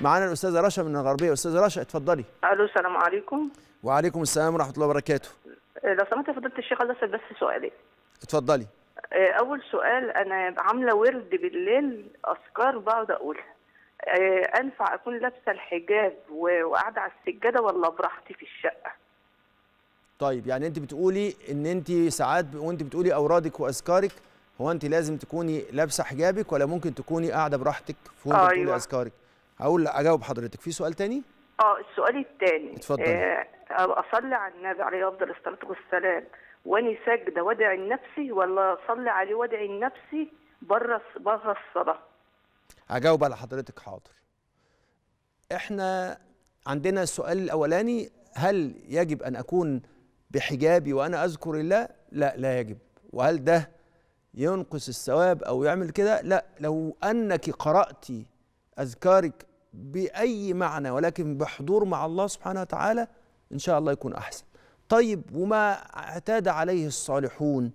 معانا الاستاذه رشا من الغربيه استاذه رشا اتفضلي الو السلام عليكم وعليكم السلام ورحمه الله وبركاته إيه، لو سمحت يا فضيله الشيخ الله بس سؤالين اتفضلي إيه، اول سؤال انا عامله ورد بالليل اذكار بقعد اقولها إيه، انفع اكون لابسه الحجاب وقاعده على السجاده ولا براحتي في الشقه طيب يعني انت بتقولي ان انت ساعات وانت بتقولي اورادك واذكارك هو انت لازم تكوني لابسه حجابك ولا ممكن تكوني قاعده براحتك وانت أيوة. اذكارك هقول اجاوب حضرتك في سؤال تاني اه السؤال الثاني اتفضل آه اصلي على النبي عليه افضل الصلاه والسلام واني ساجده وادعي لنفسي ولا اصلي عليه وادعي لنفسي بره بره الصلاه هجاوب على حضرتك حاضر احنا عندنا السؤال الاولاني هل يجب ان اكون بحجابي وانا اذكر الله لا لا يجب وهل ده ينقص الثواب او يعمل كده لا لو انك قراتي أذكارك بأي معنى ولكن بحضور مع الله سبحانه وتعالى إن شاء الله يكون أحسن طيب وما اعتاد عليه الصالحون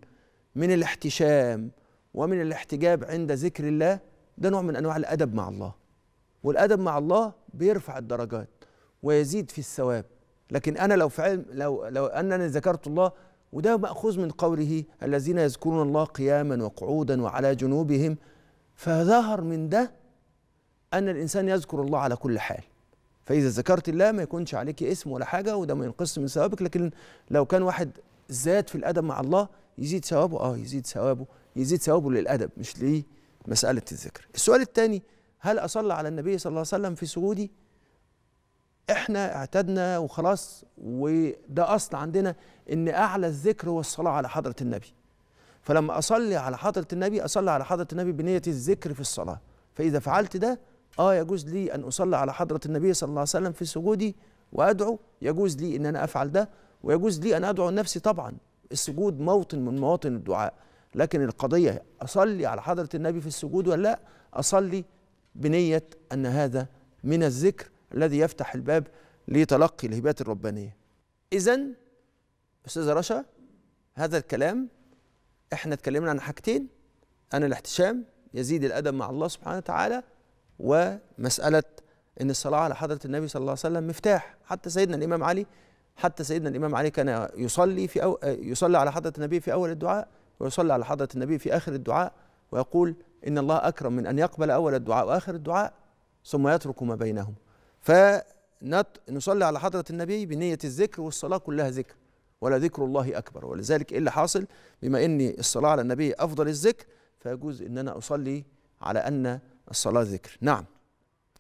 من الاحتشام ومن الاحتجاب عند ذكر الله ده نوع من أنواع الأدب مع الله والأدب مع الله بيرفع الدرجات ويزيد في الثواب لكن أنا لو فعل لو لو أنني ذكرت الله وده مأخوذ من قوله الذين يذكرون الله قياما وقعودا وعلى جنوبهم فظهر من ده أن الإنسان يذكر الله على كل حال فإذا ذكرت الله ما يكونش عليك اسم ولا حاجة وده ما ينقص من ثوابك لكن لو كان واحد زاد في الأدب مع الله يزيد ثوابه آه يزيد ثوابه يزيد ثوابه للأدب مش ليه مسألة الذكر السؤال الثاني هل أصلى على النبي صلى الله عليه وسلم في سجودي احنا اعتدنا وخلاص وده اصل عندنا ان اعلى الذكر هو الصلاه على حضره النبي فلما اصلي على حضره النبي اصلي على حضره النبي بنيه الذكر في الصلاه فاذا فعلت ده آه يجوز لي أن أصلي على حضرة النبي صلى الله عليه وسلم في سجودي وأدعو يجوز لي أن أنا أفعل ده ويجوز لي أن أدعو نفسي طبعا السجود موطن من مواطن الدعاء لكن القضية أصلي على حضرة النبي في السجود ولا لا أصلي بنية أن هذا من الذكر الذي يفتح الباب لتلقي الهبات الربانية إذا أستاذة رشا هذا الكلام احنا اتكلمنا عن حاجتين انا الاحتشام يزيد الأدب مع الله سبحانه وتعالى ومسألة أن الصلاة على حضرة النبي صلى الله عليه وسلم مفتاح حتى سيدنا الإمام علي حتى سيدنا الإمام علي كان يصلي في أو يصلي على حضرة النبي في أول الدعاء ويصلي على حضرة النبي في آخر الدعاء ويقول إن الله أكرم من أن يقبل أول الدعاء وآخر الدعاء ثم يترك ما بينهم فنصلي على حضرة النبي بنية الذكر والصلاة كلها ذكر ولا ذكر الله أكبر ولذلك إيه اللي حاصل بما أن الصلاة على النبي أفضل الذكر فيجوز أن أنا أصلي على أن الصلاة ذكر نعم